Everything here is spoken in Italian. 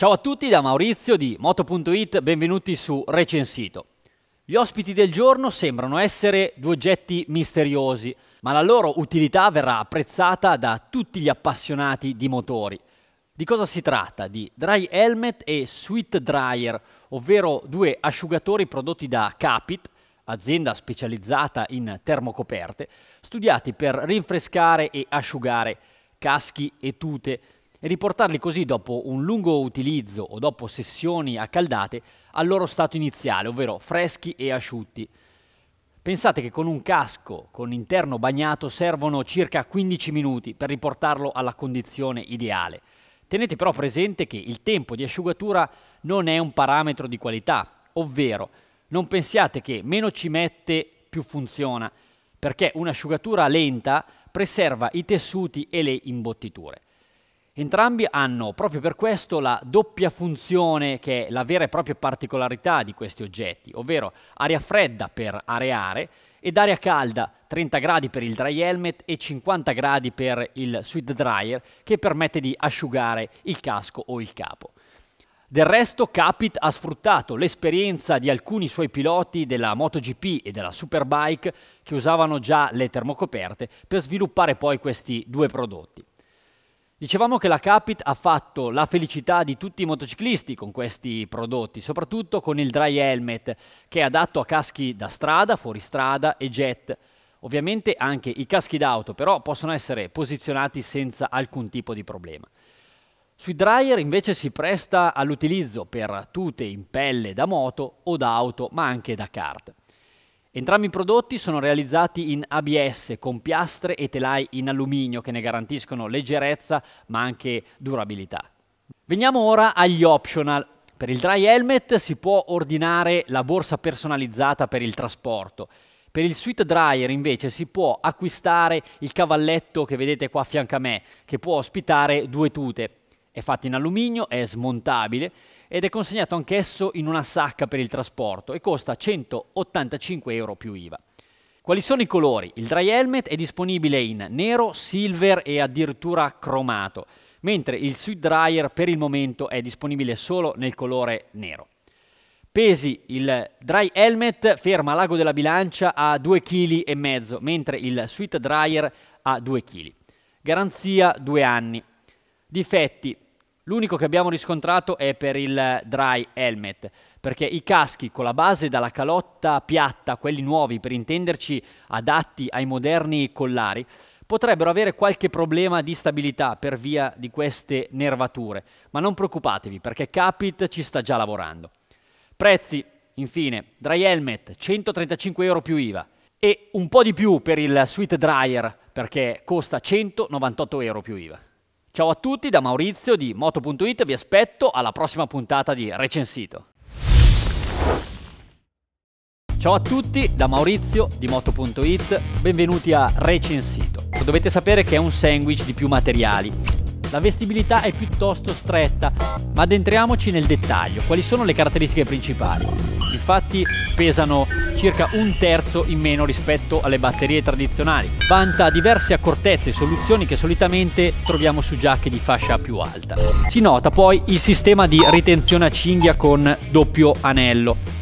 Ciao a tutti da Maurizio di Moto.it, benvenuti su Recensito. Gli ospiti del giorno sembrano essere due oggetti misteriosi, ma la loro utilità verrà apprezzata da tutti gli appassionati di motori. Di cosa si tratta? Di Dry Helmet e Sweet Dryer, ovvero due asciugatori prodotti da Capit, azienda specializzata in termocoperte, studiati per rinfrescare e asciugare caschi e tute e riportarli così dopo un lungo utilizzo o dopo sessioni accaldate al loro stato iniziale, ovvero freschi e asciutti. Pensate che con un casco con interno bagnato servono circa 15 minuti per riportarlo alla condizione ideale. Tenete però presente che il tempo di asciugatura non è un parametro di qualità, ovvero non pensiate che meno ci mette più funziona, perché un'asciugatura lenta preserva i tessuti e le imbottiture. Entrambi hanno proprio per questo la doppia funzione che è la vera e propria particolarità di questi oggetti, ovvero aria fredda per areare ed aria calda 30 gradi per il dry helmet e 50 gradi per il sweet dryer che permette di asciugare il casco o il capo. Del resto Capit ha sfruttato l'esperienza di alcuni suoi piloti della MotoGP e della Superbike che usavano già le termocoperte per sviluppare poi questi due prodotti. Dicevamo che la Capit ha fatto la felicità di tutti i motociclisti con questi prodotti, soprattutto con il Dry Helmet, che è adatto a caschi da strada, fuoristrada e jet. Ovviamente anche i caschi d'auto, però possono essere posizionati senza alcun tipo di problema. Sui dryer invece si presta all'utilizzo per tute in pelle da moto o da auto, ma anche da kart. Entrambi i prodotti sono realizzati in ABS con piastre e telai in alluminio che ne garantiscono leggerezza ma anche durabilità. Veniamo ora agli optional. Per il dry helmet si può ordinare la borsa personalizzata per il trasporto. Per il sweet dryer invece si può acquistare il cavalletto che vedete qua a fianco a me, che può ospitare due tute. È fatto in alluminio, è smontabile ed è consegnato anch'esso in una sacca per il trasporto e costa 185 euro più IVA. Quali sono i colori? Il dry helmet è disponibile in nero, silver e addirittura cromato, mentre il sweet dryer per il momento è disponibile solo nel colore nero. Pesi il dry helmet ferma l'ago della bilancia a 2,5 kg, mentre il sweet dryer a 2 kg. Garanzia 2 anni. Difetti L'unico che abbiamo riscontrato è per il dry helmet, perché i caschi con la base dalla calotta piatta, quelli nuovi per intenderci adatti ai moderni collari, potrebbero avere qualche problema di stabilità per via di queste nervature, ma non preoccupatevi perché Capit ci sta già lavorando. Prezzi, infine, dry helmet 135 euro più IVA e un po' di più per il sweet dryer perché costa 198 euro più IVA. Ciao a tutti da Maurizio di Moto.it, vi aspetto alla prossima puntata di Recensito. Ciao a tutti da Maurizio di Moto.it, benvenuti a Recensito. Dovete sapere che è un sandwich di più materiali la vestibilità è piuttosto stretta, ma addentriamoci nel dettaglio. Quali sono le caratteristiche principali? Infatti pesano circa un terzo in meno rispetto alle batterie tradizionali. Vanta diverse accortezze e soluzioni che solitamente troviamo su giacche di fascia più alta. Si nota poi il sistema di ritenzione a cinghia con doppio anello